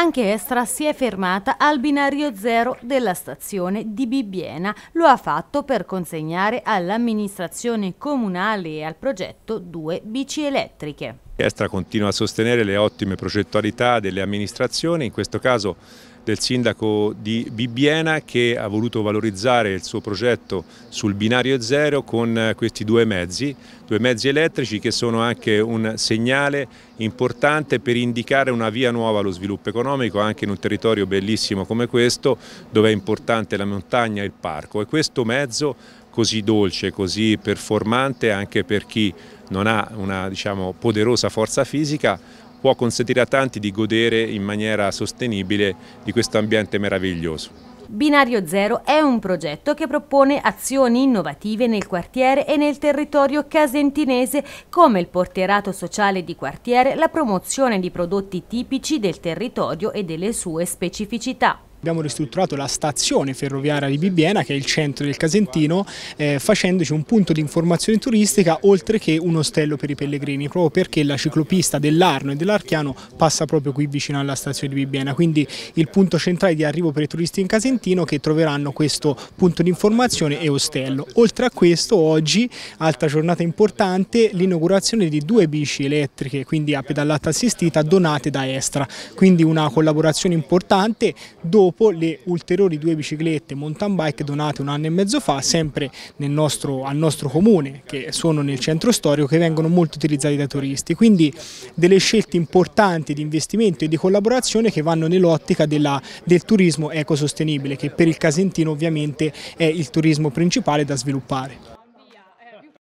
Anche Estra si è fermata al binario zero della stazione di Bibbiena. Lo ha fatto per consegnare all'amministrazione comunale e al progetto due bici elettriche. Estra continua a sostenere le ottime progettualità delle amministrazioni, in questo caso del sindaco di Bibbiena che ha voluto valorizzare il suo progetto sul binario zero con eh, questi due mezzi, due mezzi elettrici che sono anche un segnale importante per indicare una via nuova allo sviluppo economico anche in un territorio bellissimo come questo dove è importante la montagna e il parco e questo mezzo così dolce, così performante anche per chi non ha una diciamo, poderosa forza fisica può consentire a tanti di godere in maniera sostenibile di questo ambiente meraviglioso. Binario Zero è un progetto che propone azioni innovative nel quartiere e nel territorio casentinese come il portierato sociale di quartiere, la promozione di prodotti tipici del territorio e delle sue specificità. Abbiamo ristrutturato la stazione ferroviaria di Bibbiena, che è il centro del Casentino, eh, facendoci un punto di informazione turistica oltre che un ostello per i pellegrini, proprio perché la ciclopista dell'Arno e dell'Archiano passa proprio qui vicino alla stazione di Bibbiena, quindi il punto centrale di arrivo per i turisti in Casentino che troveranno questo punto di informazione e ostello. Oltre a questo oggi, altra giornata importante, l'inaugurazione di due bici elettriche, quindi a pedalata assistita, donate da Estra, quindi una collaborazione importante dove dopo le ulteriori due biciclette mountain bike donate un anno e mezzo fa sempre nostro, al nostro comune che sono nel centro storico che vengono molto utilizzati da turisti quindi delle scelte importanti di investimento e di collaborazione che vanno nell'ottica del turismo ecosostenibile che per il Casentino ovviamente è il turismo principale da sviluppare.